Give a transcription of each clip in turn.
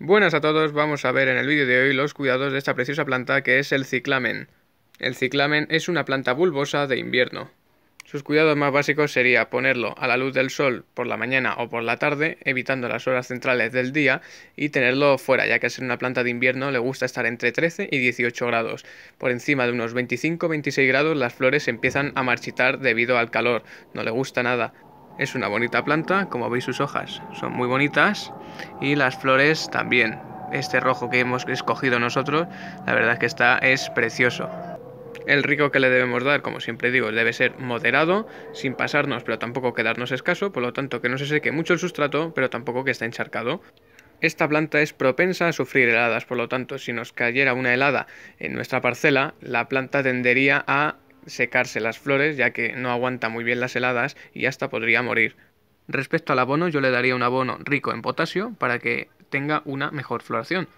Buenas a todos, vamos a ver en el vídeo de hoy los cuidados de esta preciosa planta que es el ciclamen. El ciclamen es una planta bulbosa de invierno. Sus cuidados más básicos sería ponerlo a la luz del sol por la mañana o por la tarde, evitando las horas centrales del día, y tenerlo fuera, ya que al ser una planta de invierno le gusta estar entre 13 y 18 grados. Por encima de unos 25-26 grados las flores empiezan a marchitar debido al calor, no le gusta nada. Es una bonita planta, como veis sus hojas son muy bonitas y las flores también. Este rojo que hemos escogido nosotros, la verdad es que está es precioso. El rico que le debemos dar, como siempre digo, debe ser moderado, sin pasarnos, pero tampoco quedarnos escaso, por lo tanto que no se seque mucho el sustrato, pero tampoco que esté encharcado. Esta planta es propensa a sufrir heladas, por lo tanto, si nos cayera una helada en nuestra parcela, la planta tendería a secarse las flores ya que no aguanta muy bien las heladas y hasta podría morir. Respecto al abono yo le daría un abono rico en potasio para que tenga una mejor floración.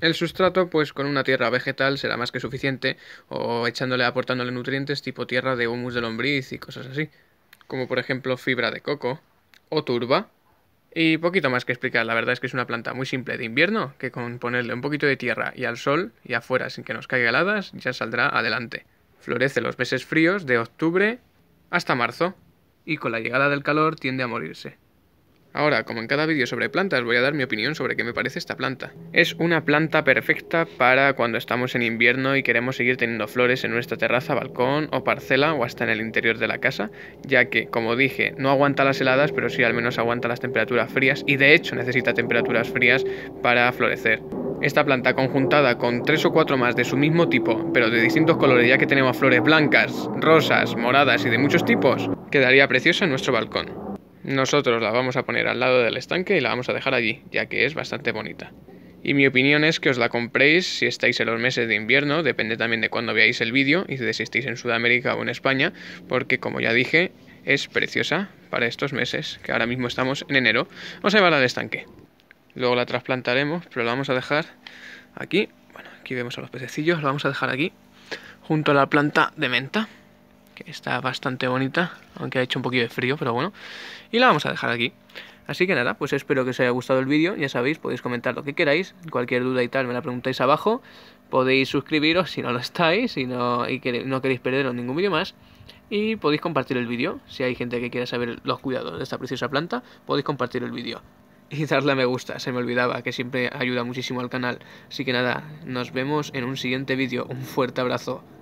El sustrato pues con una tierra vegetal será más que suficiente o echándole aportándole nutrientes tipo tierra de humus de lombriz y cosas así, como por ejemplo fibra de coco o turba. Y poquito más que explicar, la verdad es que es una planta muy simple de invierno que con ponerle un poquito de tierra y al sol y afuera sin que nos caiga heladas ya saldrá adelante. Florece los meses fríos de octubre hasta marzo y con la llegada del calor tiende a morirse. Ahora, como en cada vídeo sobre plantas, voy a dar mi opinión sobre qué me parece esta planta. Es una planta perfecta para cuando estamos en invierno y queremos seguir teniendo flores en nuestra terraza, balcón o parcela o hasta en el interior de la casa, ya que, como dije, no aguanta las heladas, pero sí al menos aguanta las temperaturas frías y de hecho necesita temperaturas frías para florecer. Esta planta conjuntada con tres o cuatro más de su mismo tipo, pero de distintos colores ya que tenemos flores blancas, rosas, moradas y de muchos tipos, quedaría preciosa en nuestro balcón. Nosotros la vamos a poner al lado del estanque y la vamos a dejar allí, ya que es bastante bonita. Y mi opinión es que os la compréis si estáis en los meses de invierno, depende también de cuándo veáis el vídeo y de si estáis en Sudamérica o en España, porque como ya dije, es preciosa para estos meses, que ahora mismo estamos en enero. Vamos a llevarla al estanque. Luego la trasplantaremos, pero la vamos a dejar aquí. Bueno, aquí vemos a los pececillos, la vamos a dejar aquí, junto a la planta de menta, que está bastante bonita, aunque ha hecho un poquito de frío, pero bueno. Y la vamos a dejar aquí. Así que nada, pues espero que os haya gustado el vídeo, ya sabéis, podéis comentar lo que queráis, cualquier duda y tal me la preguntáis abajo, podéis suscribiros si no lo estáis y no, y no queréis perderos ningún vídeo más, y podéis compartir el vídeo, si hay gente que quiera saber los cuidados de esta preciosa planta, podéis compartir el vídeo y darle a me gusta, se me olvidaba, que siempre ayuda muchísimo al canal. Así que nada, nos vemos en un siguiente vídeo, un fuerte abrazo.